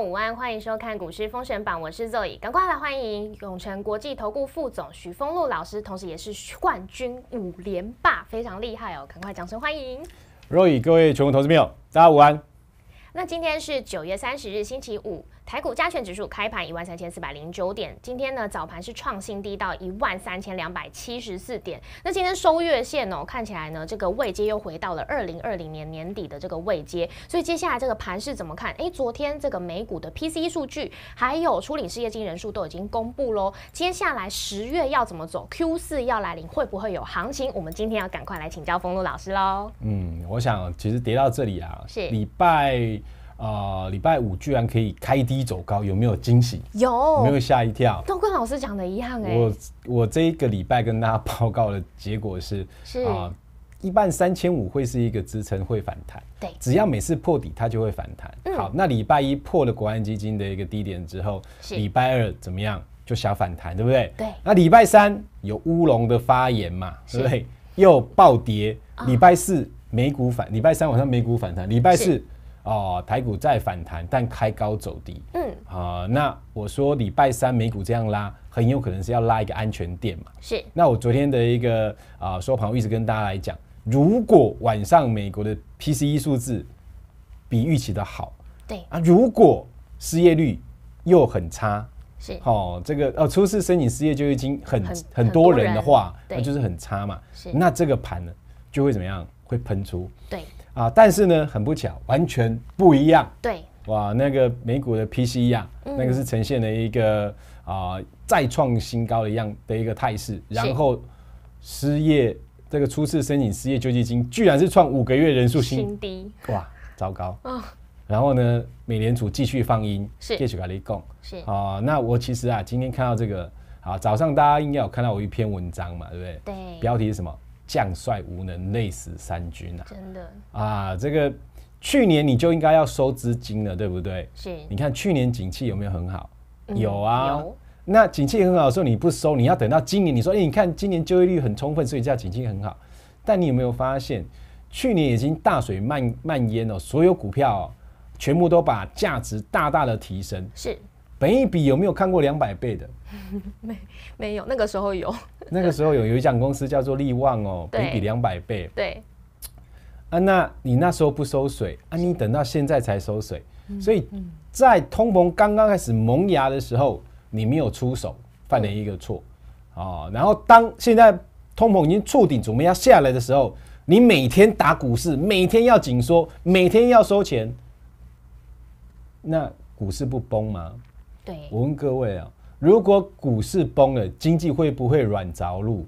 午安，欢迎收看《股市封神榜》，我是 Zoe，赶快来欢迎永诚国际投顾副总许峰路老师，同时也是冠军五连霸，非常厉害哦，赶快掌声欢迎若以各位全国投资朋友，大家午安。那今天是九月三十日，星期五。台股加权指数开盘一万三千四百零九点，今天呢早盘是创新低到一万三千两百七十四点。那今天收月线哦，看起来呢这个位阶又回到了二零二零年年底的这个位阶，所以接下来这个盘是怎么看？哎，昨天这个美股的 P C 数据，还有处理失业金人数都已经公布喽。接下来十月要怎么走？Q 四要来临，会不会有行情？我们今天要赶快来请教丰禄老师喽。嗯，我想其实跌到这里啊，是礼拜。啊！礼拜五居然可以开低走高，有没有惊喜？有，有没有吓一跳？都跟老师讲的一样哎！我我这一个礼拜跟大家报告的结果是：是啊，一半三千五会是一个支撑，会反弹。对，只要每次破底，它就会反弹。好，那礼拜一破了国安基金的一个低点之后，礼拜二怎么样就小反弹，对不对？对。那礼拜三有乌龙的发言嘛？对不对？又暴跌。礼拜四美股反，礼拜三晚上美股反弹，礼拜四。哦，台股再反弹，但开高走低。嗯，啊，那我说礼拜三美股这样拉，很有可能是要拉一个安全垫嘛。是。那我昨天的一个啊，说朋友一直跟大家来讲，如果晚上美国的 PCE 数字比预期的好，对啊，如果失业率又很差，是哦，这个哦，初次申请失业就已经很很多人的话，那就是很差嘛。是。那这个盘呢，就会怎么样？会喷出。对。啊，但是呢，很不巧，完全不一样。对，哇，那个美股的 P C 一样，那个是呈现了一个啊再创新高的样的一个态势。然后失业这个初次申请失业救济金，居然是创五个月人数新低。哇，糟糕。啊，然后呢，美联储继续放鹰，继续加你贡。是啊，那我其实啊，今天看到这个啊，早上大家应该有看到我一篇文章嘛，对不对？对。标题是什么？将帅无能，累死三军啊！真的啊，这个去年你就应该要收资金了，对不对？是。你看去年景气有没有很好？有啊。那景气很好的时候你不收，你要等到今年。你说，哎，你看今年就业率很充分，所以叫景气很好。但你有没有发现，去年已经大水漫漫淹了，所有股票全部都把价值大大的提升。是。本一比有没有看过两百倍的？没，没有。那个时候有，那个时候有有一家公司叫做力旺哦，本一比两百倍。对啊，那你那时候不收水啊？你等到现在才收水，所以在通膨刚刚开始萌芽的时候，你没有出手，犯了一个错哦。然后当现在通膨已经触顶，准备要下来的时候，你每天打股市，每天要紧缩，每天要收钱，那股市不崩吗？对，我问各位啊，如果股市崩了，经济会不会软着陆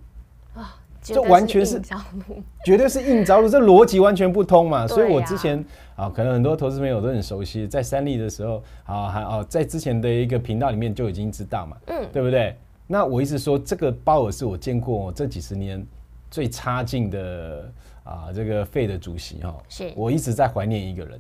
这完全是着陆，绝对是硬着陆，这逻辑完全不通嘛。所以我之前啊，可能很多投资朋友都很熟悉，在三立的时候啊，还啊，在之前的一个频道里面就已经知道嘛，嗯，对不对？那我一直说，这个鲍尔是我见过这几十年最差劲的啊，这个费的主席哈，是我一直在怀念一个人。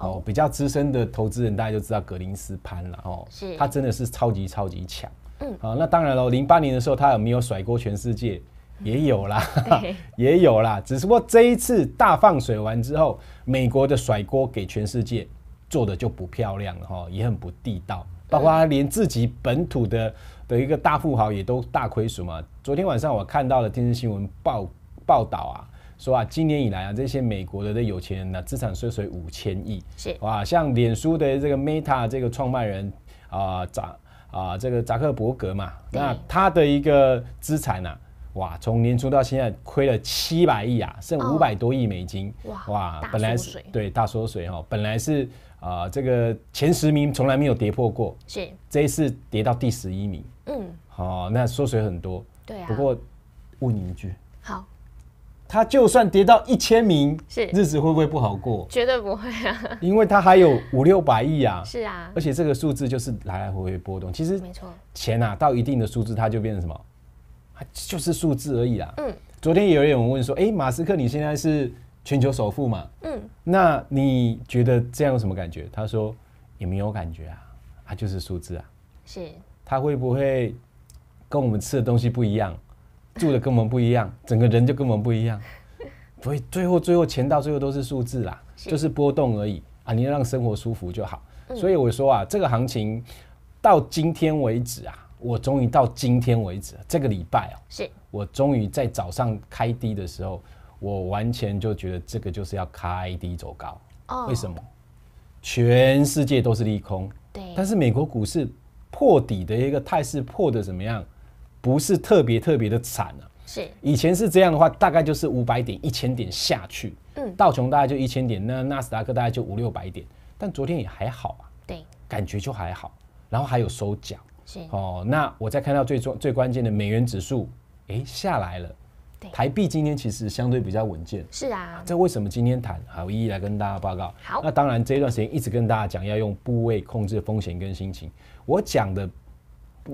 哦，比较资深的投资人，大家就知道格林斯潘了哦。是，他真的是超级超级强。嗯，好，那当然喽，零八年的时候，他有没有甩锅全世界？也有啦，也有啦。只是说这一次大放水完之后，美国的甩锅给全世界做的就不漂亮了哈，也很不地道。包括他连自己本土的的一个大富豪也都大亏损嘛。昨天晚上我看到了电视新闻报报道啊。说啊，今年以来啊，这些美国的这有钱人呢，资产缩水五千亿。是哇，像脸书的这个 Meta 这个创办人啊，扎啊，这个扎克伯格嘛，那他的一个资产呢，哇，从年初到现在亏了七百亿啊，剩五百多亿美金。哇，哇，本来是对大缩水哈，本来是啊，这个前十名从来没有跌破过。是这一次跌到第十一名。嗯。好，那缩水很多。对啊。不过，问你一句。好。它就算跌到一千名，是日子会不会不好过？绝对不会啊，因为它还有五六百亿啊。是啊，而且这个数字就是来来回回波动。其实没错，钱啊到一定的数字，它就变成什么？它就是数字而已啦。嗯，昨天有人问说：“哎，马斯克你现在是全球首富嘛？”嗯，那你觉得这样有什么感觉？他说：“也没有感觉啊，它就是数字啊。”是。它会不会跟我们吃的东西不一样？住的跟我们不一样，整个人就跟我们不一样。所以最后最后钱到最后都是数字啦，就是波动而已啊。你要让生活舒服就好。所以我说啊，这个行情到今天为止啊，我终于到今天为止，这个礼拜哦，是我终于在早上开低的时候，我完全就觉得这个就是要开低走高。哦，为什么？全世界都是利空。对。但是美国股市破底的一个态势破的怎么样？不是特别特别的惨啊，是以前是这样的话，大概就是五百点、一千点下去，嗯，道琼大概就一千点，那纳斯达克大概就五六百点，但昨天也还好啊，对，感觉就还好，然后还有收脚，是哦，那我再看到最重最关键的美元指数，哎，下来了，台币今天其实相对比较稳健，是啊，这为什么今天谈？好，我一一来跟大家报告。好，那当然这一段时间一直跟大家讲要用部位控制风险跟心情，我讲的。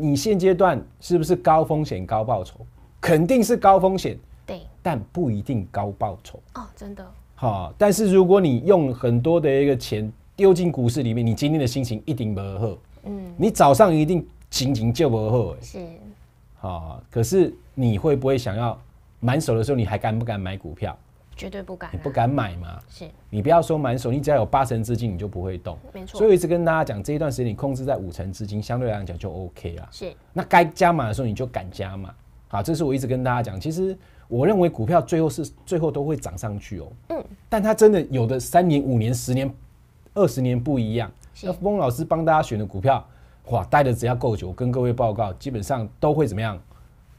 你现阶段是不是高风险高报酬？肯定是高风险，对，但不一定高报酬哦，真的。好，但是如果你用很多的一个钱丢进股市里面，你今天的心情一定不和，嗯，你早上一定心情就不和，是。好，可是你会不会想要满手的时候，你还敢不敢买股票？绝对不敢，你不敢买嘛。是，你不要说满手，你只要有八成资金，你就不会动，没错。所以我一直跟大家讲，这一段时间你控制在五成资金，相对来讲就 OK 了。是，那该加码的时候你就敢加嘛。好，这是我一直跟大家讲。其实我认为股票最后是最后都会涨上去哦。嗯，但他真的有的三年、五年、十年、二十年不一样。那峰老师帮大家选的股票，哇，待的只要够久，跟各位报告，基本上都会怎么样？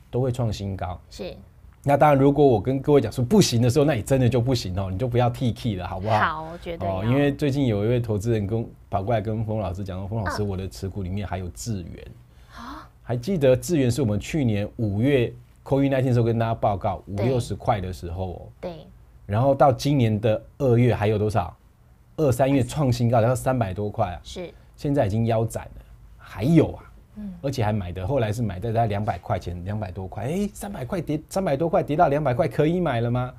都会创新高。是。那当然，如果我跟各位讲说不行的时候，那你真的就不行哦，你就不要替 K 了，好不好？好，我觉得哦，因为最近有一位投资人跟跑过来跟风老师讲说：“风老师，我的持股里面还有智元，还记得智元是我们去年五月 Q1 那天时候跟大家报告五六十块的时候，哦，对，然后到今年的二月还有多少？二三月创新高然后三百多块啊，是，现在已经腰斩了，还有啊。”而且还买的，后来是买的概两百块钱，两百多块，哎，三百块跌，三百多块跌到两百块可以买了吗？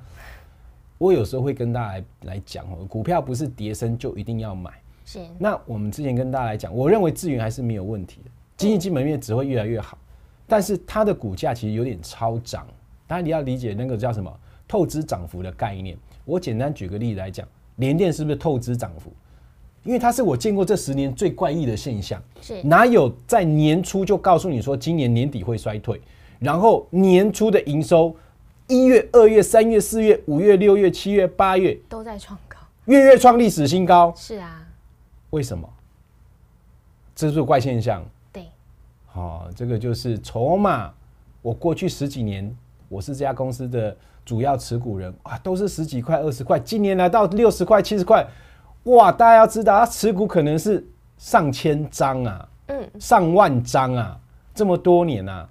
我有时候会跟大家来来讲哦，股票不是跌升就一定要买。是。那我们之前跟大家来讲，我认为智源还是没有问题的，经济基本面只会越来越好，但是它的股价其实有点超涨，当然你要理解那个叫什么透支涨幅的概念。我简单举个例子来讲，联电是不是透支涨幅？因为它是我见过这十年最怪异的现象，是哪有在年初就告诉你说今年年底会衰退，然后年初的营收，一月、二月、三月、四月、五月、六月、七月、八月都在创高，月月创历史新高。是啊，为什么？这是个怪现象。对，好，这个就是筹码。我过去十几年，我是这家公司的主要持股人啊，都是十几块、二十块，今年来到六十块、七十块。哇，大家要知道，他持股可能是上千张啊，嗯，上万张啊，这么多年啊，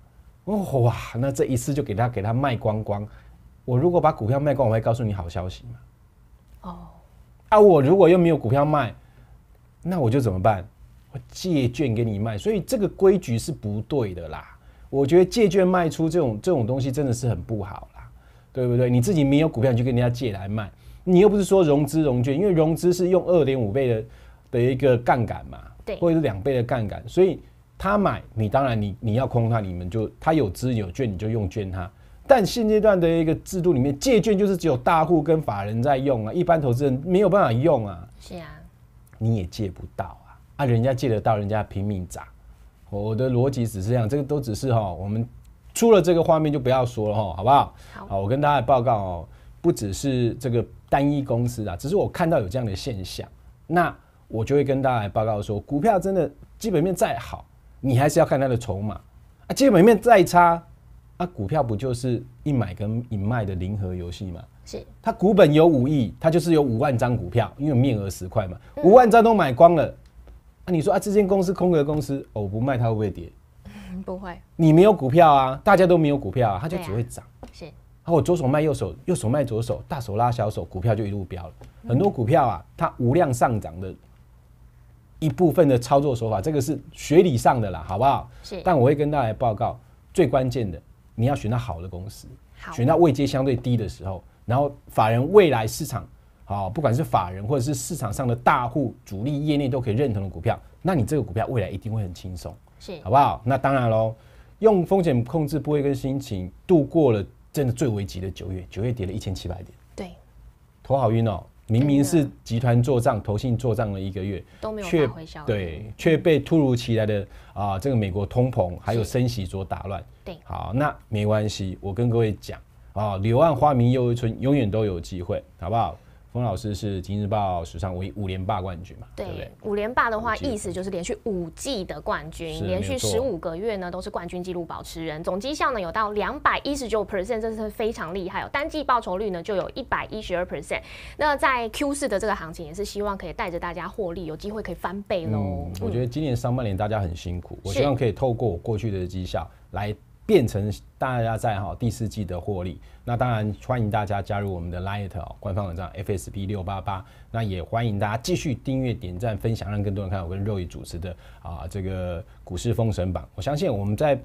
哇，那这一次就给他给他卖光光。我如果把股票卖光，我会告诉你好消息吗？哦，啊，我如果又没有股票卖，那我就怎么办？我借券给你卖，所以这个规矩是不对的啦。我觉得借券卖出这种这种东西真的是很不好啦，对不对？你自己没有股票，你就跟人家借来卖。你又不是说融资融券，因为融资是用二点五倍的的一个杠杆嘛，对，或者是两倍的杠杆，所以他买你当然你你要空，他，你们就他有资有券，你就用券他。但现阶段的一个制度里面，借券就是只有大户跟法人在用啊，一般投资人没有办法用啊。是啊，你也借不到啊，啊，人家借得到，人家拼命砸。我的逻辑只是这样，这个都只是哈，我们出了这个画面就不要说了哈，好不好？好，我跟大家报告哦，不只是这个。单一公司啊，只是我看到有这样的现象，那我就会跟大家报告说，股票真的基本面再好，你还是要看它的筹码啊。基本面再差，那股票不就是一买跟一卖的零和游戏吗？是。它股本有五亿，它就是有五万张股票，因为面额十块嘛，五万张都买光了，那你说啊，这间公司空壳公司哦，不卖它会不会跌？不会。你没有股票啊，大家都没有股票啊，它就只会涨。是。我左手卖右手，右手卖左手，大手拉小手，股票就一路飙了。很多股票啊，它无量上涨的一部分的操作手法，这个是学理上的啦，好不好？是。但我会跟大家报告，最关键的，你要选到好的公司，选到位阶相对低的时候，然后法人未来市场，好，不管是法人或者是市场上的大户、主力、业内都可以认同的股票，那你这个股票未来一定会很轻松，是，好不好？那当然喽，用风险控制不会跟心情度过了。真的最危急的九月，九月跌了一千七百点。对，头好晕哦，明明是集团做账，投信做账了一个月，都没有对，却被突如其来的啊，这个美国通膨还有升息所打乱。对，好，那没关系，我跟各位讲啊，柳暗花明又一村，永远都有机会，好不好？冯老师是《今日报》史上唯一五连霸冠军嘛？对不对？五连霸的话，意思就是连续五季的冠军，连续十五个月呢都是冠军纪录保持人，总绩效呢有到两百一十九 percent，这是非常厉害。哦。单季报酬率呢就有一百一十二 percent。那在 Q 四的这个行情，也是希望可以带着大家获利，有机会可以翻倍喽。嗯，我觉得今年上半年大家很辛苦，我希望可以透过我过去的绩效来。变成大家在哈第四季的获利，那当然欢迎大家加入我们的 l i g h t e 官方网站 FSP 六八八，那也欢迎大家继续订阅、点赞、分享，让更多人看我跟 Roy 主持的啊这个股市封神榜。我相信我们在。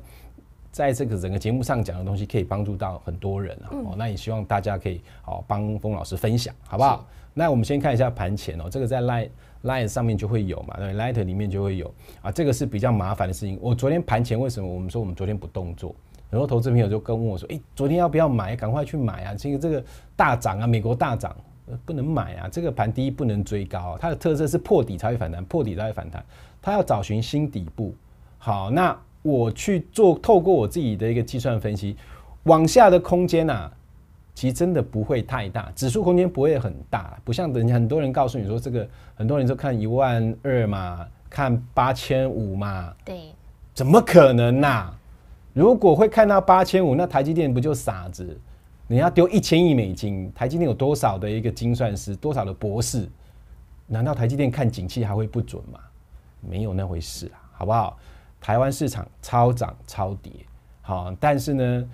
在这个整个节目上讲的东西，可以帮助到很多人哦。那也希望大家可以哦帮峰老师分享，好不好？那我们先看一下盘前哦，这个在 lite lite 上面就会有嘛，对，l i t 里面就会有啊。这个是比较麻烦的事情。我昨天盘前为什么我们说我们昨天不动作？很多投资朋友就跟我说，哎，昨天要不要买？赶快去买啊！这个这个大涨啊，美国大涨，不能买啊！这个盘第一不能追高，它的特色是破底才会反弹，破底才会反弹，它要找寻新底部。好，那。我去做，透过我自己的一个计算分析，往下的空间呐，其实真的不会太大，指数空间不会很大，不像等家很多人告诉你说这个，很多人说看一万二嘛，看八千五嘛，对，怎么可能呐？如果会看到八千五，那台积电不就傻子？你要丢一千亿美金，台积电有多少的一个精算师，多少的博士？难道台积电看景气还会不准吗？没有那回事啊，好不好？台湾市场超涨超跌，好，但是呢，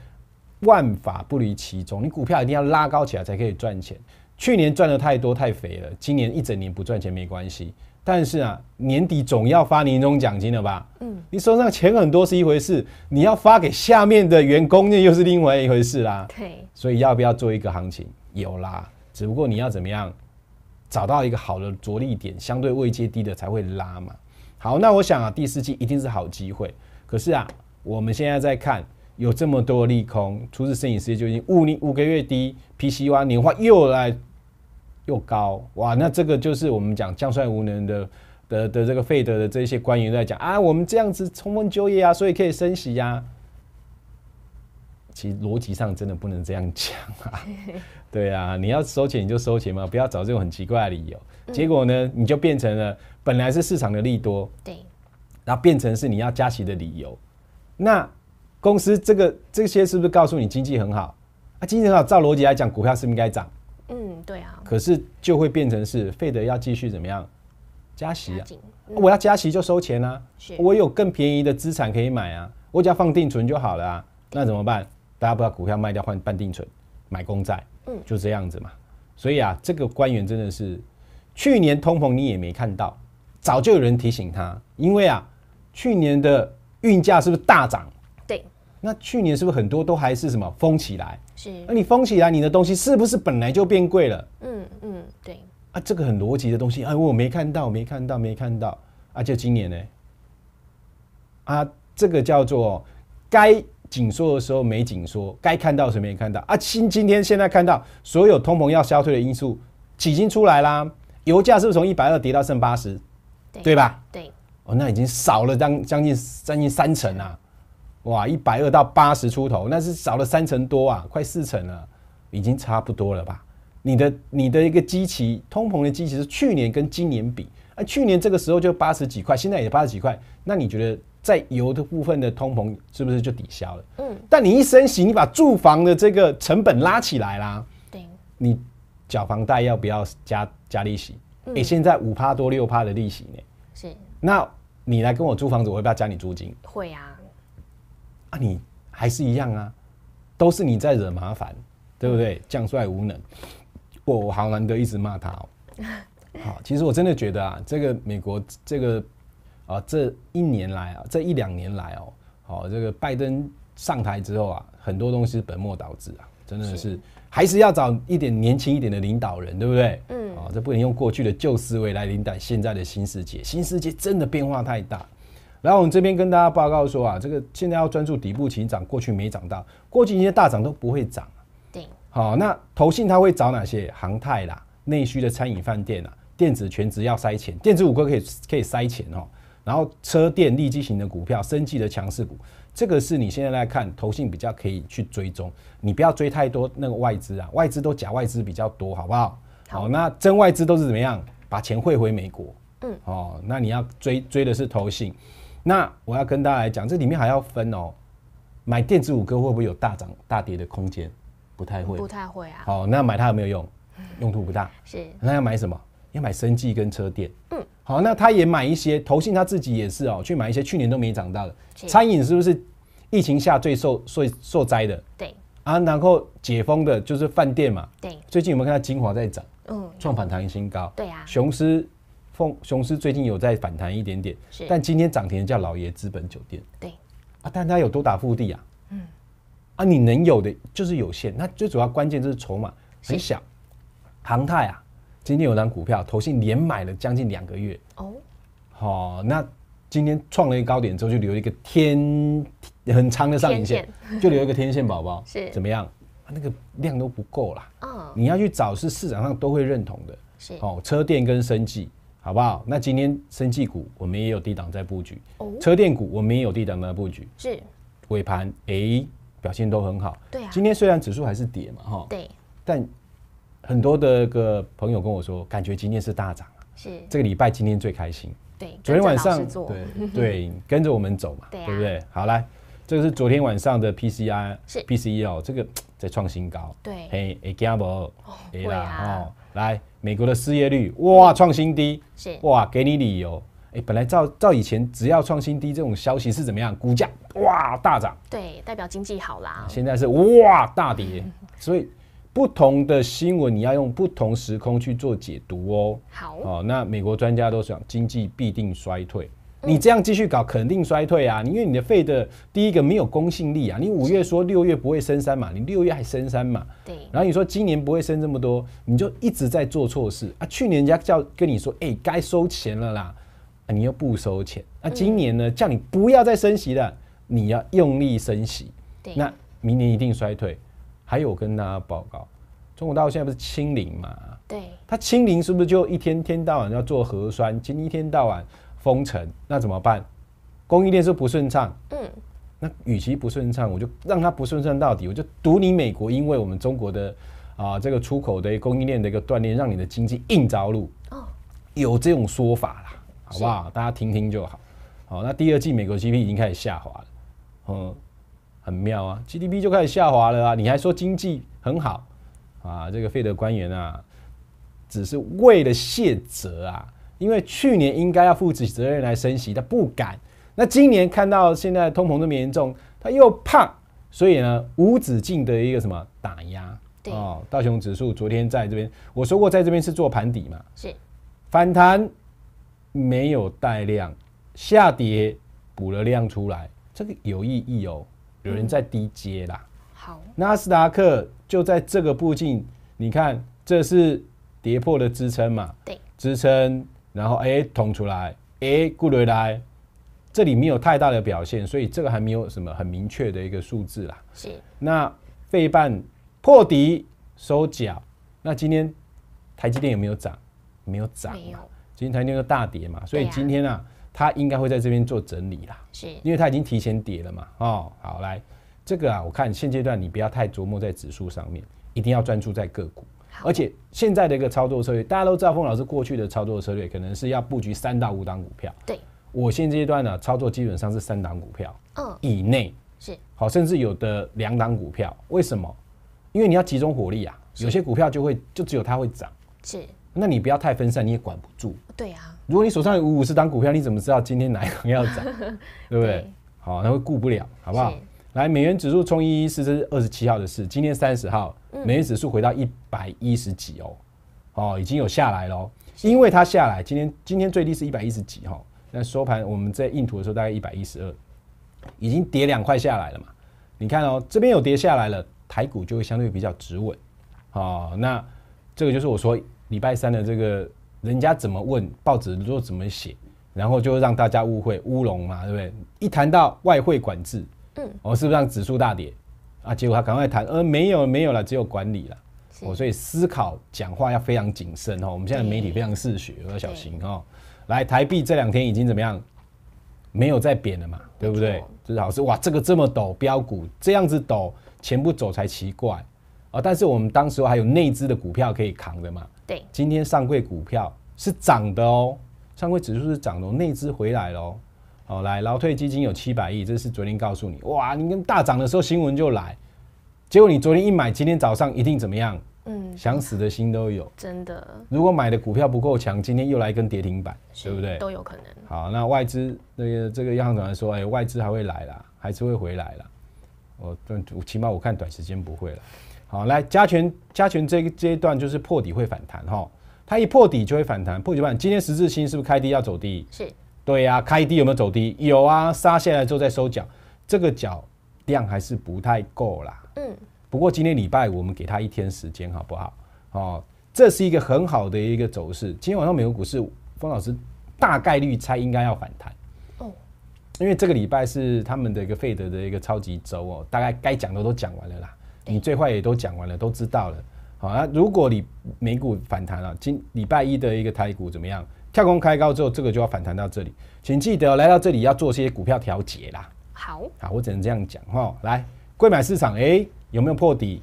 万法不离其中，你股票一定要拉高起来才可以赚钱。去年赚的太多太肥了，今年一整年不赚钱没关系，但是啊，年底总要发年终奖金了吧？嗯，你手上钱很多是一回事，你要发给下面的员工，那又是另外一回事啦。对，所以要不要做一个行情？有啦，只不过你要怎么样找到一个好的着力点，相对位阶低的才会拉嘛。好，那我想啊，第四季一定是好机会。可是啊，我们现在在看有这么多利空，初此摄影师就已经五年五个月低 p c y 年化又来又高哇！那这个就是我们讲将帅无能的的的这个费德的这些官员在讲啊，我们这样子充分就业啊，所以可以升息呀。其实逻辑上真的不能这样讲啊，对啊，你要收钱你就收钱嘛，不要找这种很奇怪的理由。结果呢，你就变成了本来是市场的利多，对，然后变成是你要加息的理由。那公司这个这些是不是告诉你经济很好？啊，经济很好，照逻辑来讲，股票是不应该涨。嗯，对啊。可是就会变成是费德要继续怎么样？加息啊？我要加息就收钱啊？我有更便宜的资产可以买啊，我只要放定存就好了啊，那怎么办？大家不要股票卖掉换半定存，买公债，嗯，就这样子嘛。所以啊，这个官员真的是，去年通膨你也没看到，早就有人提醒他，因为啊，去年的运价是不是大涨？对。那去年是不是很多都还是什么封起来？是。那你封起来，你的东西是不是本来就变贵了？嗯嗯，对。啊，这个很逻辑的东西，哎，我没看到，没看到，没看到。啊，就今年呢？啊，这个叫做该。紧缩的时候没紧缩，该看到什么没看到啊？今今天现在看到所有通膨要消退的因素已经出来啦。油价是不是从一百二跌到剩八十，对吧？对，哦，那已经少了将将近将近三成啊！哇，一百二到八十出头，那是少了三成多啊，快四成了，已经差不多了吧？你的你的一个基期通膨的基期是去年跟今年比，啊，去年这个时候就八十几块，现在也八十几块，那你觉得？在油的部分的通膨是不是就抵消了？嗯，但你一升息，你把住房的这个成本拉起来啦。对，你缴房贷要不要加加利息？哎，现在五趴多六趴的利息呢？是。那你来跟我租房子，我不要加你租金？会啊。啊，你还是一样啊，都是你在惹麻烦，对不对？将帅无能，我好难得一直骂他哦。好，其实我真的觉得啊，这个美国这个。啊，这一年来啊，这一两年来哦，好，这个拜登上台之后啊，很多东西本末倒置啊，真的是还是要找一点年轻一点的领导人，对不对？嗯，啊，这不能用过去的旧思维来领导现在的新世界，新世界真的变化太大。然后我们这边跟大家报告说啊，这个现在要专注底部企涨，过去没涨到，过去一些大涨都不会涨。对，好，那投信它会找哪些行太啦？内需的餐饮饭店啦，电子全职要塞钱，电子五个可以可以塞钱哦。然后车电利基型的股票，生级的强势股，这个是你现在来看投信比较可以去追踪。你不要追太多那个外资啊，外资都假外资比较多，好不好？好，那真外资都是怎么样？把钱汇回美国。嗯，哦，那你要追追的是投信。那我要跟大家来讲，这里面还要分哦。买电子五哥会不会有大涨大跌的空间？不太会，不太会啊。好，那买它有没有用？用途不大。是。那要买什么？要买生技跟车电。嗯。好，那他也买一些，投信他自己也是哦，去买一些去年都没涨大的餐饮，是不是？疫情下最受受受灾的。对。啊，然后解封的就是饭店嘛。对。最近有没有看到金华在涨？嗯，创反弹新高。对啊。雄狮凤雄狮最近有在反弹一点点，但今天涨停的叫老爷资本酒店。对。啊，但他有多打腹地啊。嗯。啊，你能有的就是有限，那最主要关键就是筹码很小，航泰啊。今天有张股票，投信连买了将近两个月哦。好，那今天创了一个高点之后，就留一个天很长的上影线，就留一个天线宝宝是怎么样？那个量都不够啦。哦，你要去找是市场上都会认同的。是哦，车电跟生技，好不好？那今天生技股我们也有低档在布局，车电股我们也有低档在布局。是尾盘哎，表现都很好。对，今天虽然指数还是跌嘛，哈。对，但。很多的个朋友跟我说，感觉今天是大涨了。是这个礼拜今天最开心。对，昨天晚上对对跟着我们走嘛，对不对？好来，这个是昨天晚上的 PCR，PCE 哦，这个在创新高。对，哎哎，加 e 哎啦哦，来美国的失业率哇创新低，哇给你理由，哎本来照照以前只要创新低这种消息是怎么样，股价哇大涨。对，代表经济好啦。现在是哇大跌，所以。不同的新闻你要用不同时空去做解读哦。好，哦，那美国专家都想经济必定衰退，你这样继续搞肯定衰退啊！因为你的费的第一个没有公信力啊。你五月说六月不会升三嘛，你六月还升三嘛。对。然后你说今年不会升这么多，你就一直在做错事啊！去年人家叫跟你说，哎，该收钱了啦，你又不收钱。那今年呢，叫你不要再升息了，你要用力升息。对。那明年一定衰退。还有跟大家报告。国大到现在不是清零嘛？对，它清零是不是就一天天到晚要做核酸？今一天到晚封城，那怎么办？供应链是不顺畅。嗯，那与其不顺畅，我就让它不顺畅到底，我就赌你美国，因为我们中国的啊这个出口的供应链的一个断裂，让你的经济硬着陆。哦，有这种说法啦，好不好？大家听听就好。好，那第二季美国 GDP 已经开始下滑了，嗯，很妙啊，GDP 就开始下滑了啊，你还说经济很好？啊，这个费德官员啊，只是为了卸责啊，因为去年应该要负起责任来升息，他不敢。那今年看到现在通膨这么严重，他又胖，所以呢，无止境的一个什么打压？对啊，大熊指数昨天在这边，我说过，在这边是做盘底嘛，是反弹没有带量，下跌补了量出来，这个有意义哦，有人在低阶啦。好，纳斯达克。就在这个步近，你看，这是跌破的支撑嘛？对，支撑，然后哎，捅出来，哎，固回来，这里没有太大的表现，所以这个还没有什么很明确的一个数字啦。是，那费半破底收脚，那今天台积电有没有涨？没有涨，没有，今天台积电大跌嘛，所以今天啊，它应该会在这边做整理啦。是，因为它已经提前跌了嘛。哦，好来。这个啊，我看现阶段你不要太琢磨在指数上面，一定要专注在个股。而且现在的一个操作策略，大家都知道，峰老师过去的操作策略可能是要布局三到五档股票。对，我现阶段呢，操作基本上是三档股票嗯以内是好，甚至有的两档股票。为什么？因为你要集中火力啊，有些股票就会就只有它会涨。是，那你不要太分散，你也管不住。对啊，如果你手上有五十档股票，你怎么知道今天哪一档要涨？对不对？好，那会顾不了，好不好？来，美元指数冲一一四这是二十七号的事，今天三十号，美元指数回到一百一十几哦，哦，已经有下来喽，因为它下来，今天今天最低是一百一十几哈，那收盘我们在印图的时候大概一百一十二，已经跌两块下来了嘛，你看哦，这边有跌下来了，台股就会相对比较止稳，哦，那这个就是我说礼拜三的这个人家怎么问，报纸说怎么写，然后就让大家误会乌龙嘛，对不对？一谈到外汇管制。嗯，我是不是让指数大跌啊？结果他赶快谈，呃，没有没有了，只有管理了。我所以思考讲话要非常谨慎哦。我们现在媒体非常嗜血，要小心哦。来，台币这两天已经怎么样？没有再贬了嘛？对不对？至少是哇，这个这么抖，标股这样子抖，钱不走才奇怪啊。但是我们当时还有内资的股票可以扛的嘛？对，今天上柜股票是涨的哦，上柜指数是涨的哦，内资回来了。哦。好，来，劳退基金有七百亿，这是昨天告诉你，哇，你跟大涨的时候新闻就来，结果你昨天一买，今天早上一定怎么样？嗯，想死的心都有，真的。如果买的股票不够强，今天又来一根跌停板，对不对？都有可能。好，那外资那个这个央行总来说，哎，外资还会来啦，还是会回来啦。我短，起码我看短时间不会了。好，来加权加权这个阶段就是破底会反弹哈，它一破底就会反弹，破底板今天十字星是不是开低要走低？是。对呀，开低有没有走低？有啊，杀下来之后再收脚，这个脚量还是不太够啦。嗯，不过今天礼拜我们给他一天时间，好不好？哦，这是一个很好的一个走势。今天晚上美国股市，方老师大概率猜应该要反弹。哦，因为这个礼拜是他们的一个费德的一个超级周哦，大概该讲的都讲完了啦，你最坏也都讲完了，都知道了。好，如果你美股反弹了，今礼拜一的一个台股怎么样？跳空开高之后，这个就要反弹到这里，请记得来到这里要做些股票调节啦。好，好，我只能这样讲哈。来，贵买市场，哎，有没有破底？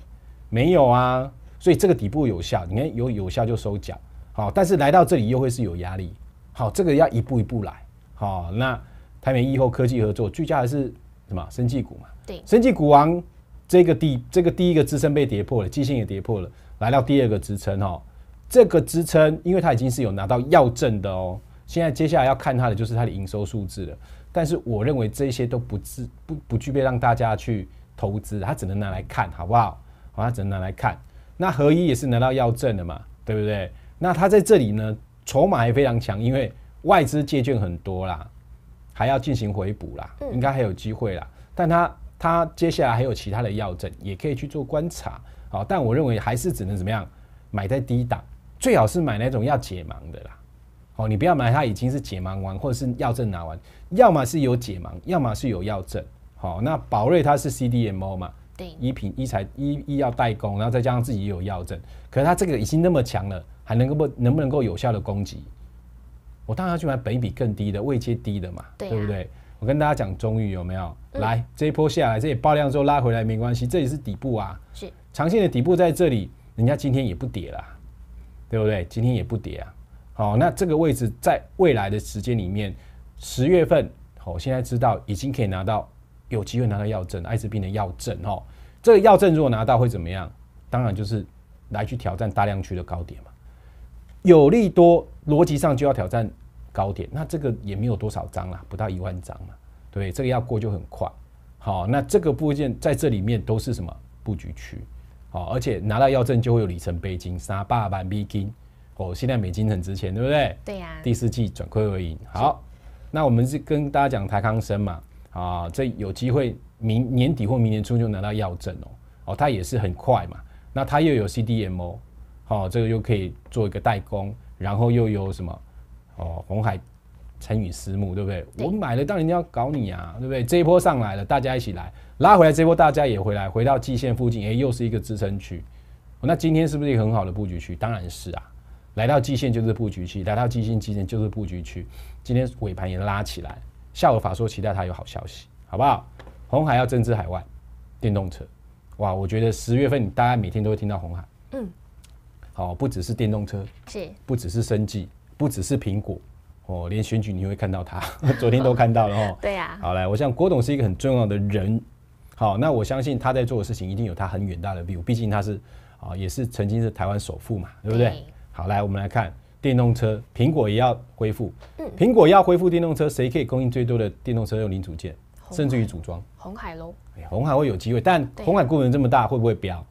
没有啊，所以这个底部有效，你看有有效就收脚。好，但是来到这里又会是有压力。好，这个要一步一步来。好，那台美以后科技合作，聚焦的是什么？生技股嘛。对，生技股王这个第这个第一个支撑被跌破了，基性也跌破了，来到第二个支撑哈。这个支撑，因为它已经是有拿到药证的哦。现在接下来要看它的就是它的营收数字了。但是我认为这些都不不不具备让大家去投资，它只能拿来看，好不好？好，它只能拿来看。那合一也是拿到药证的嘛，对不对？那它在这里呢，筹码也非常强，因为外资借券很多啦，还要进行回补啦，应该还有机会啦。但它它接下来还有其他的药证，也可以去做观察。好，但我认为还是只能怎么样，买在低档。最好是买那种要解盲的啦，好，你不要买它已经是解盲完，或者是药证拿完，要么是有解盲，要么是有药证。好，那宝瑞它是 CDMO 嘛，对，一品一材医医药代工，然后再加上自己也有药证，可是它这个已经那么强了，还能够不能不能够有效的攻击？我当然要去买本比更低的、位阶低的嘛，对不对？我跟大家讲中域有没有？来，这一波下来，这也爆量之后拉回来没关系，这也是底部啊。是，长线的底部在这里，人家今天也不跌了。对不对？今天也不跌啊。好，那这个位置在未来的时间里面，十月份，好，现在知道已经可以拿到，有机会拿到药证，艾滋病的药证哦。这个药证如果拿到会怎么样？当然就是来去挑战大量区的高点嘛。有利多逻辑上就要挑战高点，那这个也没有多少张了，不到一万张嘛。对，这个要过就很快。好，那这个部件在这里面都是什么布局区？哦，而且拿到药证就会有里程碑金、三八板币金。哦，现在美金很值钱，对不对？对呀。第四季转亏为盈。好，那我们是跟大家讲台康生嘛？啊，这有机会明年底或明年初就拿到药证哦。哦，它也是很快嘛。那它又有 CDMO，好，这个又可以做一个代工，然后又有什么？哦，红海参与私募，对不对？我买了，当然要搞你啊，对不对？这一波上来了，大家一起来。拉回来这波，大家也回来，回到季线附近，哎，又是一个支撑区。那今天是不是一个很好的布局区？当然是啊，来到季线就是布局区，来到季线，季线就是布局区。今天尾盘也拉起来，下午法说期待它有好消息，好不好？红海要增资海外电动车，哇，我觉得十月份大家每天都会听到红海。嗯，好，不只是电动车，是，不只是生技，不只是苹果，哦，连选举你会看到它，昨天都看到了哦。对呀。好来，我想郭董是一个很重要的人。好，那我相信他在做的事情一定有他很远大的 view，毕竟他是啊，也是曾经是台湾首富嘛，对不对？好，来我们来看电动车，苹果也要恢复，嗯，苹果要恢复电动车，谁可以供应最多的电动车用零组件，甚至于组装？红海喽？哎，红海会有机会，但红海规模这么大，会不会飙？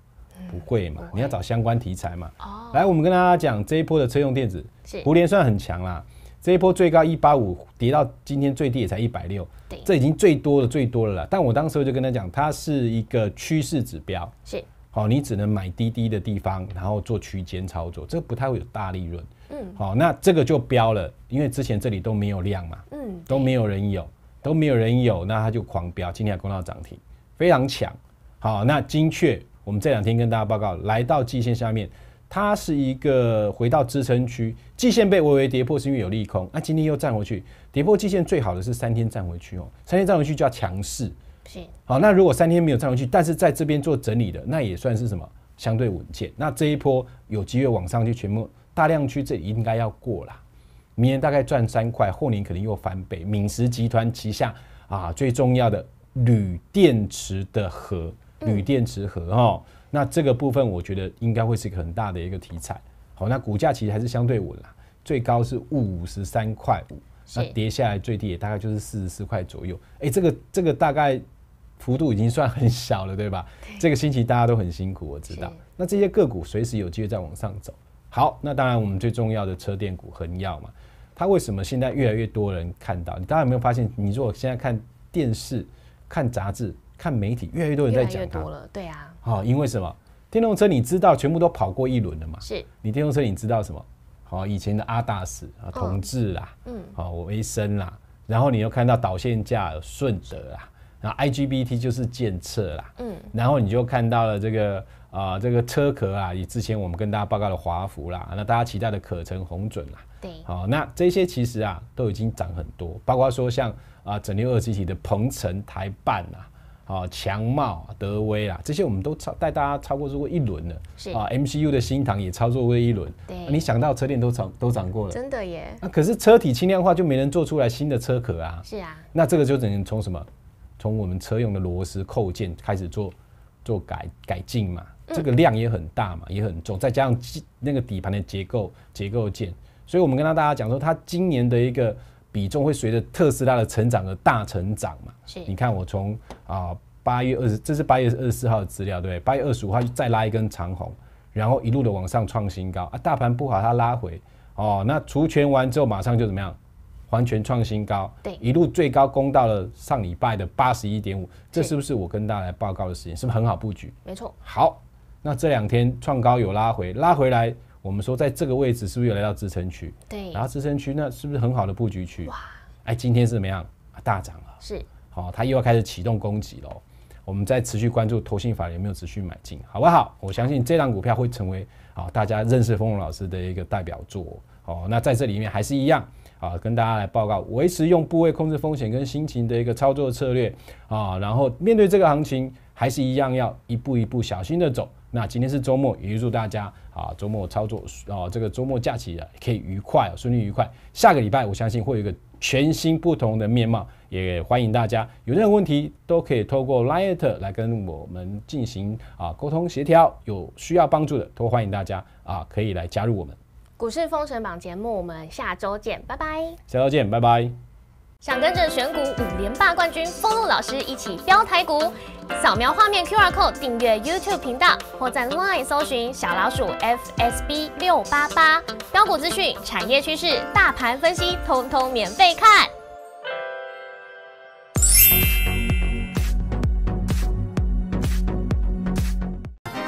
不会嘛，你要找相关题材嘛。哦，来我们跟大家讲这一波的车用电子，鸿联算很强啦。这一波最高一八五，跌到今天最低也才一百六，这已经最多的最多了啦。但我当时就跟他讲，它是一个趋势指标，是好，你只能买低低的地方，然后做区间操作，这个不太会有大利润。嗯，好，那这个就飙了，因为之前这里都没有量嘛，嗯，都没有人有，都没有人有，那它就狂飙，今天还攻到涨停，非常强。好，那精确，我们这两天跟大家报告，来到季线下面。它是一个回到支撑区，季线被微微跌破，是因为有利空。那今天又站回去，跌破季线最好的是三天站回去哦，三天站回去叫强势。是。好，那如果三天没有站回去，但是在这边做整理的，那也算是什么相对稳健。那这一波有机会往上去，全部大量区这里应该要过了。明年大概赚三块，后年可能又翻倍。敏实集团旗下啊，最重要的铝电池的核，铝电池核哈。那这个部分，我觉得应该会是一个很大的一个题材。好，那股价其实还是相对稳啦，最高是五十三块五，那跌下来最低也大概就是四十四块左右。哎，这个这个大概幅度已经算很小了，对吧？这个星期大家都很辛苦，我知道。那这些个股随时有机会再往上走。好，那当然我们最重要的车电股恒耀嘛，它为什么现在越来越多人看到？你当然没有发现，你如果现在看电视、看杂志、看媒体，越来越多人在讲。越多了，对啊。好，因为什么？电动车你知道，全部都跑过一轮了嘛。是，你电动车你知道什么？好，以前的阿达斯啊，同志啦，嗯，好，威生啦，然后你又看到导线架顺德啦，然后 IGBT 就是建策啦，嗯，然后你就看到了这个啊，这个车壳啊，以之前我们跟大家报告的华福啦，那大家期待的可成红准啦，对，好，那这些其实啊都已经涨很多，包括说像啊整流二极体的鹏城台办啊。啊，强茂德威啊，这些我们都超带大家超过如一轮了，啊，MCU 的新塘也操作过一轮，对，你想到车店都涨都涨过了，真的耶。那可是车体轻量化就没人做出来新的车壳啊，是啊，那这个就只能从什么，从我们车用的螺丝扣件开始做做改改进嘛，这个量也很大嘛，也很重，再加上那个底盘的结构结构件，所以我们跟大家讲说，他今年的一个。比重会随着特斯拉的成长而大成长嘛？是，你看我从啊八月二十，这是八月二十四号的资料，对，八月二十五号就再拉一根长红，然后一路的往上创新高啊，大盘不好它拉回，哦，那除权完之后马上就怎么样，完全创新高，对，一路最高攻到了上礼拜的八十一点五，这是不是我跟大家来报告的时间？是不是很好布局？没错。好，那这两天创高有拉回，拉回来。我们说，在这个位置是不是又来到支撑区？对，然后支撑区那是不是很好的布局区？哇，哎，今天是怎么样？大涨了。是，好，它又要开始启动攻击喽。我们再持续关注投信法有没有持续买进，好不好？我相信这档股票会成为啊，大家认识风龙老师的一个代表作。哦，那在这里面还是一样啊，跟大家来报告，维持用部位控制风险跟心情的一个操作策略啊。然后面对这个行情，还是一样要一步一步小心的走。那今天是周末，也祝大家啊周末操作啊这个周末假期啊可以愉快，顺利愉快。下个礼拜我相信会有一个全新不同的面貌，也欢迎大家有任何问题都可以透过 Line 来跟我们进行啊沟通协调，有需要帮助的都欢迎大家啊可以来加入我们股市封神榜节目，我们下周见，拜拜。下周见，拜拜。想跟着选股五连霸冠军丰禄老师一起飙台股，扫描画面 Q R Code 订阅 YouTube 频道，或在 LINE 搜寻小老鼠 FSB 六八八，标股资讯、产业趋势、大盘分析，通通免费看。